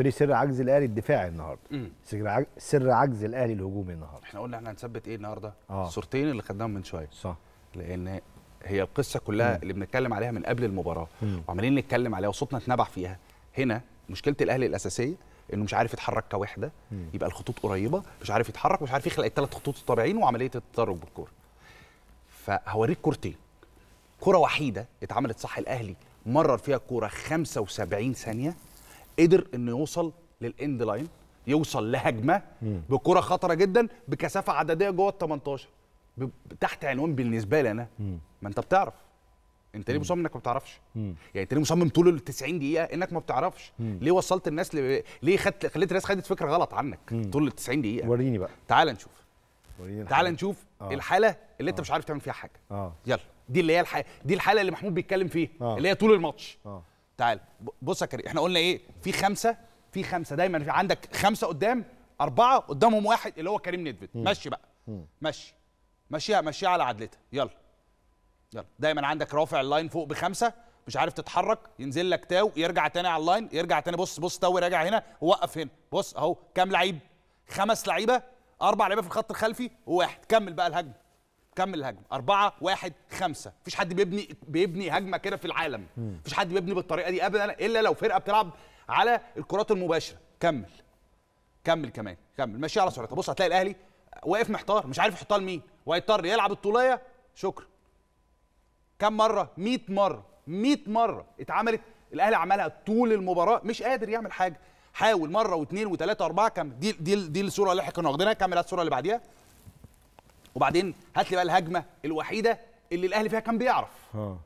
تقولي سر عجز الاهلي الدفاعي النهارده سر عجز سر عجز الاهلي الهجومي النهارده احنا قلنا احنا هنثبت ايه النهارده آه. اللي خدناهم من شويه صح لان هي القصه كلها مم. اللي بنتكلم عليها من قبل المباراه وعمالين نتكلم عليها وصوتنا اتنبع فيها هنا مشكله الاهلي الاساسيه انه مش عارف يتحرك كوحده مم. يبقى الخطوط قريبه مش عارف يتحرك مش عارف يخلق الثلاث خطوط الطبيعيين وعمليه التدرج بالكوره فهوريك كورتين كره وحيده اتعملت صح الاهلي مرر فيها الكوره 75 ثانيه قدر انه يوصل للاند لاين يوصل لهجمه بكره خطره جدا بكثافه عدديه جوه ال 18 تحت عنوان بالنسبه لي انا ما انت بتعرف انت ليه مصمم انك ما بتعرفش يعني انت ليه مصمم طول ال 90 دقيقه انك ما بتعرفش ليه وصلت الناس لب... ليه خدت خليت الناس خدت فكره غلط عنك طول ال 90 دقيقه وريني بقى تعال نشوف وريني تعال نشوف آه. الحاله اللي انت آه. مش عارف تعمل فيها حاجه آه. يلا دي اللي هي الح... دي الحاله اللي محمود بيتكلم فيها آه. اللي هي طول الماتش آه. تعال بص يا كريم احنا قلنا ايه في خمسه في خمسه دايما في عندك خمسه قدام اربعه قدامهم واحد اللي هو كريم نيدفيد مشي بقى مشي مشيها مشيها على عدلتها يلا يلا دايما عندك رافع اللاين فوق بخمسه مش عارف تتحرك ينزل لك تاو يرجع تاني على اللاين يرجع تاني بص بص تاو راجع هنا وقف هنا بص اهو كام لعيب خمس لعيبه اربع لعيبه في الخط الخلفي وواحد كمل بقى الهجمه كمل الهجمه 4 1 5 مفيش حد بيبني بيبني هجمه كده في العالم مفيش حد بيبني بالطريقه دي ابدا الا لو فرقه بتلعب على الكرات المباشره كمل كمل كمان كمل ماشي على سرعة بص هتلاقي الاهلي واقف محتار مش عارف يحطها لمين وهيضطر يلعب الطوليه شكرا كم مره 100 مره 100 مره اتعملت الاهلي عملها طول المباراه مش قادر يعمل حاجه حاول مره واثنين وثلاثه واربعه كمل دي دي دي الصوره اللي احنا كنا واخدينها كمل الصوره اللي بعديها وبعدين هات لي بقى الهجمه الوحيده اللي الاهلي فيها كان بيعرف اه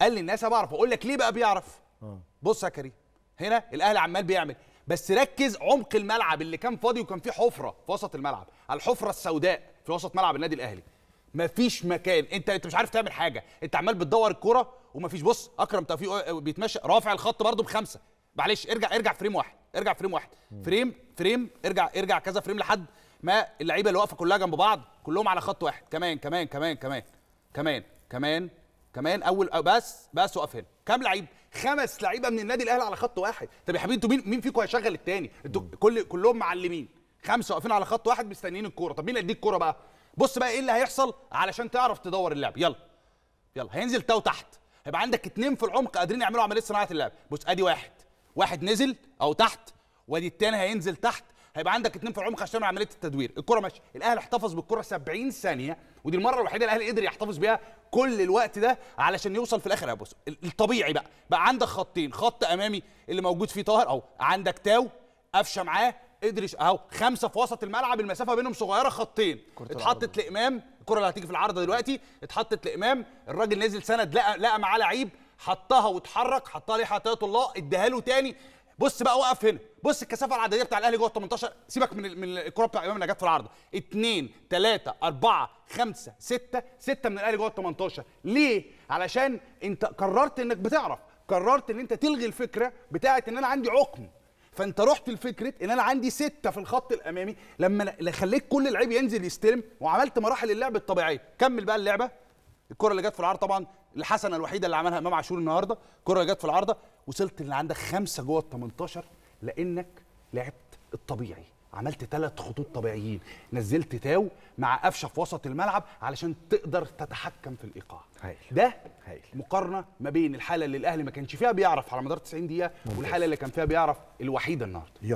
قال للناس انا بعرف اقول لك ليه بقى بيعرف اه بص يا كريم هنا الاهلي عمال بيعمل بس ركز عمق الملعب اللي كان فاضي وكان فيه حفره في وسط الملعب الحفره السوداء في وسط ملعب النادي الاهلي مفيش مكان انت انت مش عارف تعمل حاجه انت عمال بتدور الكوره ومفيش بص اكرم توفيق آه، آه، بيتمشى رافع الخط برده بخمسه معلش ارجع ارجع فريم واحد ارجع فريم واحد فريم فريم ارجع ارجع كذا فريم لحد ما اللعيبه اللي واقفه كلها جنب بعض كلهم على خط واحد كمان كمان كمان كمان كمان كمان كمان اول آه، بس بس وقف هنا كام لعيب خمس لعيبه من النادي الاهلي على خط واحد طب يا حبيبي انتوا مين مين فيكم هيشغل الثاني انتوا كل كلهم معلمين خمسه واقفين على خط واحد مستنيين الكوره طب مين اللي يديك الكوره بقى بص بقى ايه اللي هيحصل علشان تعرف تدور اللعب يلا يلا هينزل تاو تحت هيبقى عندك اتنين في العمق قادرين يعملوا عمليه صناعه اللعب بص ادي واحد واحد نزل او تحت وادي التاني هينزل تحت هيبقى عندك اثنين في العمق عشان عمليه التدوير الكره ماشيه الاهلي احتفظ بالكره 70 ثانيه ودي المره الوحيده الاهلي قدر يحتفظ بيها كل الوقت ده علشان يوصل في الاخر يا بص الطبيعي بقى بقى عندك خطين خط امامي اللي موجود فيه طاهر اهو عندك تاو قفشه معاه قدر اهو خمسه في وسط الملعب المسافه بينهم صغيره خطين اتحطت لامام الكره اللي هتيجي في العارضه دلوقتي اتحطت لامام الراجل نزل سند لقى لقى معاه لعيب حطها واتحرك حطها ليه حطها الله اداها له تاني بص بقى وقف هنا بص الكثافه العدديه بتاع الاهلي جوه ال 18 سيبك من من الكره بتاع امام نجات في العارضه 2 3 4 5 6 6 من الاهلي جوه ال 18 ليه؟ علشان انت قررت انك بتعرف قررت ان انت تلغي الفكره بتاعه ان انا عندي عقم فانت رحت لفكره ان انا عندي سته في الخط الامامي لما خليت كل لعيب ينزل يستلم وعملت مراحل اللعب الطبيعيه كمل بقى اللعبه الكره اللي جت في العرض طبعا الحسنه الوحيده اللي عملها امام عاشور النهارده الكره اللي جت في العارضه وصلت اللي عندك خمسه جوه ال 18 لانك لعبت الطبيعي عملت ثلاث خطوط طبيعيين نزلت تاو مع قفشه في وسط الملعب علشان تقدر تتحكم في الايقاع هايل. ده هايل. مقارنه ما بين الحاله اللي الاهلي ما كانش فيها بيعرف على مدار 90 دقيقه والحاله اللي كان فيها بيعرف الوحيده النهارده